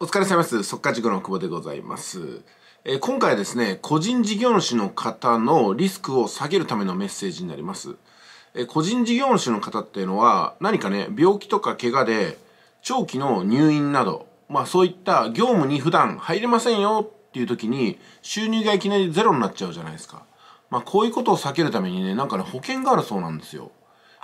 お疲れ様です。速事塾の久保でございます。えー、今回はですね、個人事業主の方のリスクを下げるためのメッセージになります。えー、個人事業主の方っていうのは、何かね、病気とか怪我で、長期の入院など、まあそういった業務に普段入れませんよっていう時に、収入がいきなりゼロになっちゃうじゃないですか。まあこういうことを避けるためにね、なんかね、保険があるそうなんですよ。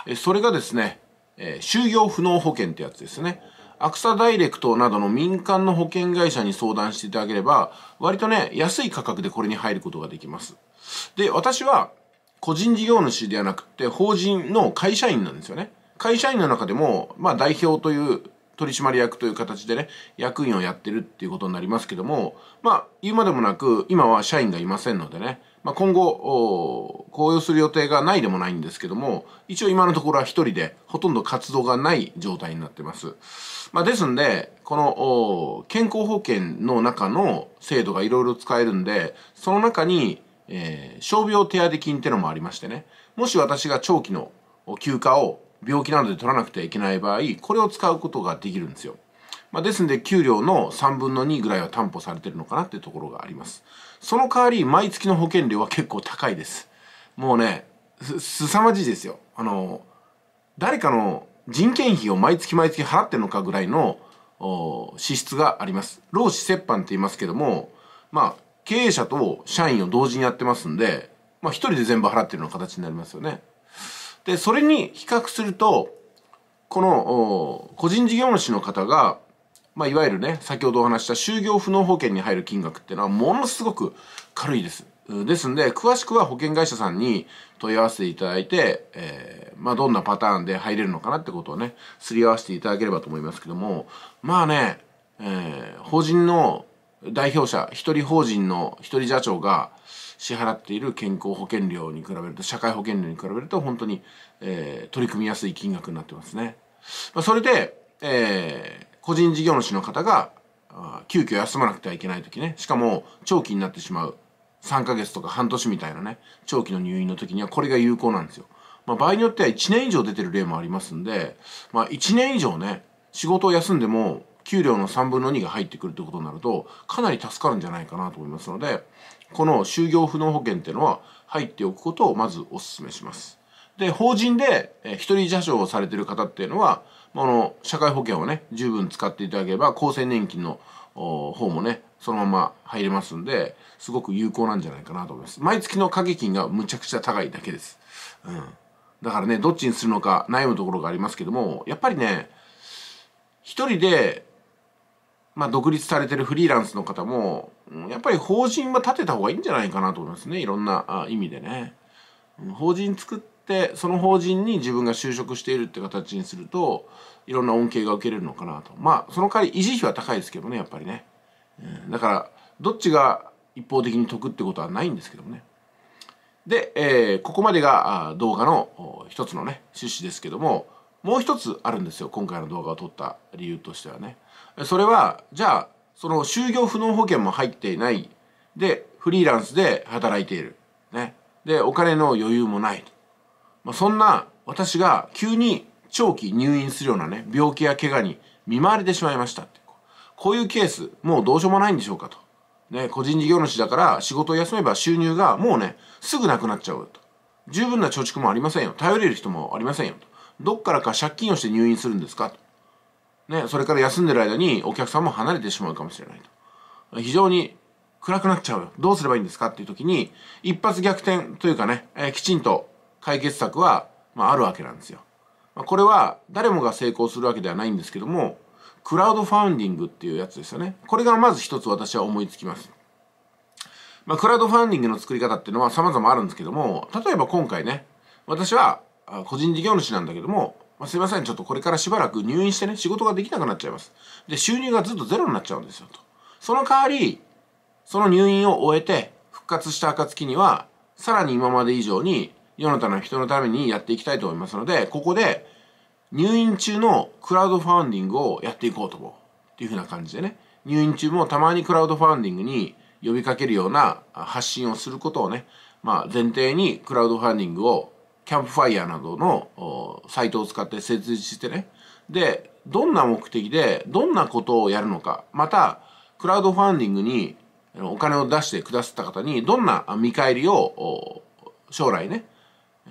えー、それがですね、えー、就業不能保険ってやつですね。アクサダイレクトなどの民間の保険会社に相談していただければ、割とね、安い価格でこれに入ることができます。で、私は、個人事業主ではなくて、法人の会社員なんですよね。会社員の中でも、まあ、代表という取締役という形でね、役員をやってるっていうことになりますけども、まあ、言うまでもなく、今は社員がいませんのでね、まあ、今後公用する予定がないでもないんですけども一応今のところは1人でほとんど活動がない状態になってます、まあ、ですんでこの健康保険の中の制度がいろいろ使えるんでその中に、えー、傷病手当金ってのもありましてねもし私が長期の休暇を病気などで取らなくてはいけない場合これを使うことができるんですよまあ、ですんで給料の3分の2ぐらいは担保されてるのかなっていうところがありますその代わり毎月の保険料は結構高いですもうねすさまじいですよあの誰かの人件費を毎月毎月払ってるのかぐらいの支出があります労使折半って言いますけどもまあ経営者と社員を同時にやってますんでまあ一人で全部払ってるような形になりますよねでそれに比較するとこの個人事業主の方がまあ、いわゆるね、先ほどお話した就業不能保険に入る金額っていうのはものすごく軽いです。ですんで、詳しくは保険会社さんに問い合わせていただいて、えー、まあ、どんなパターンで入れるのかなってことをね、すり合わせていただければと思いますけども、まあね、えー、法人の代表者、一人法人の一人社長が支払っている健康保険料に比べると、社会保険料に比べると本当に、えー、取り組みやすい金額になってますね。まあ、それで、えー、個人事業主の方が急遽休まなくてはいけない時ねしかも長期になってしまう3ヶ月とか半年みたいなね長期の入院の時にはこれが有効なんですよ、まあ、場合によっては1年以上出てる例もありますんで、まあ、1年以上ね仕事を休んでも給料の3分の2が入ってくるってことになるとかなり助かるんじゃないかなと思いますのでこの就業不能保険っていうのは入っておくことをまずお勧めしますで法人で一人社長をされてる方っていうのはあの社会保険をね十分使っていただければ厚生年金の方もねそのまま入れますんですごく有効なんじゃないかなと思います毎月の掛け金がむちゃくちゃ高いだけです、うん、だからねどっちにするのか悩むところがありますけどもやっぱりね一人でまあ、独立されてるフリーランスの方も、やっぱり法人は立てた方がいいんじゃないかなと思いますね。いろんな意味でね。法人作っってその法人に自分が就職しているって形にするといろんな恩恵が受けれるのかなとまあその代わり維持費は高いですけどねやっぱりね、うん、だからどっちが一方的に得ってことはないんですけどもねで、えー、ここまでが動画の一つのね趣旨ですけどももう一つあるんですよ今回の動画を撮った理由としてはねそれはじゃあその就業不能保険も入っていないでフリーランスで働いているねでお金の余裕もないとまあ、そんな私が急に長期入院するようなね、病気や怪我に見舞われてしまいましたって。こういうケース、もうどうしようもないんでしょうかと。ね、個人事業主だから仕事を休めば収入がもうね、すぐなくなっちゃうと。十分な貯蓄もありませんよ。頼れる人もありませんよ。とどっからか借金をして入院するんですかと。ね、それから休んでる間にお客さんも離れてしまうかもしれないと。非常に暗くなっちゃうよ。どうすればいいんですかっていう時に、一発逆転というかね、えー、きちんと解決策は、まあ、あるわけなんですよ。まあ、これは誰もが成功するわけではないんですけどもクラウドファウンディングっていうやつですよね。これがまず一つ私は思いつきます。まあ、クラウドファンディングの作り方っていうのは様々あるんですけども、例えば今回ね、私は個人事業主なんだけども、まあ、すいません、ちょっとこれからしばらく入院してね、仕事ができなくなっちゃいます。で、収入がずっとゼロになっちゃうんですよ、と。その代わり、その入院を終えて復活した暁には、さらに今まで以上に世の他の人のためにやっていきたいと思いますので、ここで入院中のクラウドファンディングをやっていこうと思うっていうふうな感じでね、入院中もたまにクラウドファンディングに呼びかけるような発信をすることをね、まあ、前提にクラウドファンディングをキャンプファイヤーなどのサイトを使って設立してね、で、どんな目的で、どんなことをやるのか、また、クラウドファンディングにお金を出してくださった方に、どんな見返りを将来ね、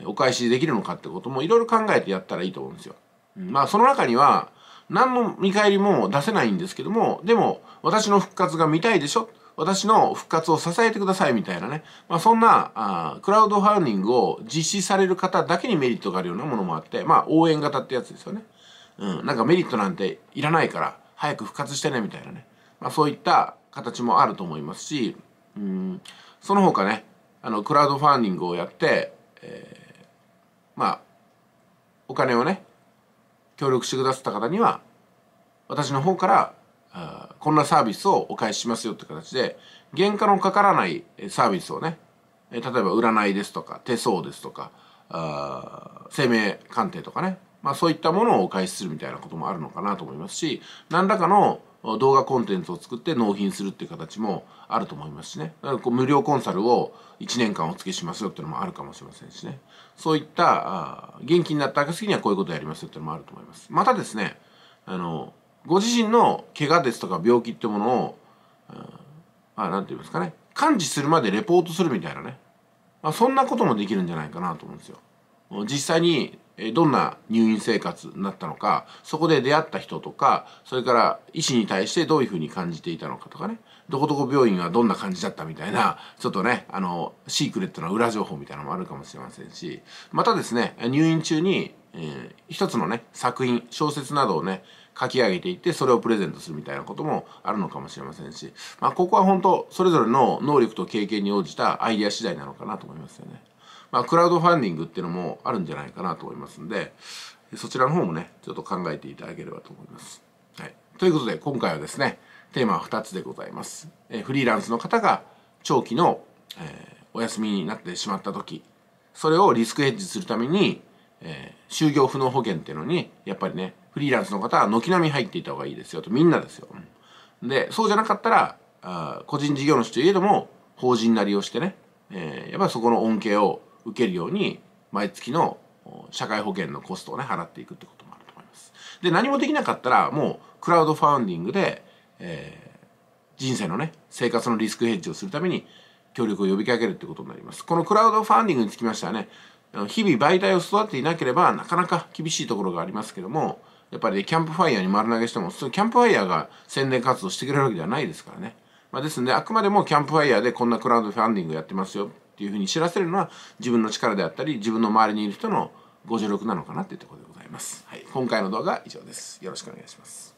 お返しできるのかってこともいろいろ考えてやったらいいと思うんですよ。まあその中には何の見返りも出せないんですけどもでも私の復活が見たいでしょ私の復活を支えてくださいみたいなね、まあ、そんなあクラウドファンディングを実施される方だけにメリットがあるようなものもあってまあ応援型ってやつですよね、うん、なんかメリットなんていらないから早く復活してねみたいなね、まあ、そういった形もあると思いますしうんその他ねあのクラウドファンディングをやってまあ、お金をね、協力してくださった方には、私の方から、あこんなサービスをお返ししますよって形で、原価のかからないサービスをね、例えば占いですとか、手相ですとか、生命鑑定とかね、まあそういったものをお返しするみたいなこともあるのかなと思いますし、何らかの動画コンテンツを作って納品するっていう形もあると思いますしねだからこう無料コンサルを1年間お付けしますよっていうのもあるかもしれませんしねそういった元気になった暁にはこういうことやりますよっていうのもあると思いますまたですねあのご自身の怪我ですとか病気ってものを、ん、あ何て言いますかね完治するまでレポートするみたいなね、まあ、そんなこともできるんじゃないかなと思うんですよ実際にどんな入院生活になったのかそこで出会った人とかそれから医師に対してどういうふうに感じていたのかとかねどこどこ病院はどんな感じだったみたいなちょっとねあのシークレットな裏情報みたいなのもあるかもしれませんしまたですね入院中に、えー、一つのね作品小説などをね書き上げていってそれをプレゼントするみたいなこともあるのかもしれませんし、まあ、ここは本当それぞれの能力と経験に応じたアイデア次第なのかなと思いますよね。まあ、クラウドファンディングっていうのもあるんじゃないかなと思いますんで、そちらの方もね、ちょっと考えていただければと思います。はい。ということで、今回はですね、テーマは2つでございます。えフリーランスの方が長期の、えー、お休みになってしまった時、それをリスクヘッジするために、えー、就業不能保険っていうのに、やっぱりね、フリーランスの方は軒並み入っていた方がいいですよと、みんなですよ。で、そうじゃなかったら、あ個人事業主といえども、法人なりをしてね、えー、やっぱりそこの恩恵を受けるように毎月の社会保険のコストをね払っていくってこともあると思います。で何もできなかったらもうクラウドファンディングで、えー、人生のね生活のリスクヘッジをするために協力を呼びかけるってことになります。このクラウドファンディングにつきましてはね日々媒体を育てていなければなかなか厳しいところがありますけどもやっぱり、キャンプファイヤーに丸投げしてもそのキャンプファイヤーが宣伝活動してくれるわけではないですからね。まあ、ですのであくまでもキャンプファイヤーでこんなクラウドファンディングやってますよっていうふうに知らせるのは自分の力であったり自分の周りにいる人の56なのかなっていうところでございます。はい、今回の動画は以上です。よろしくお願いします。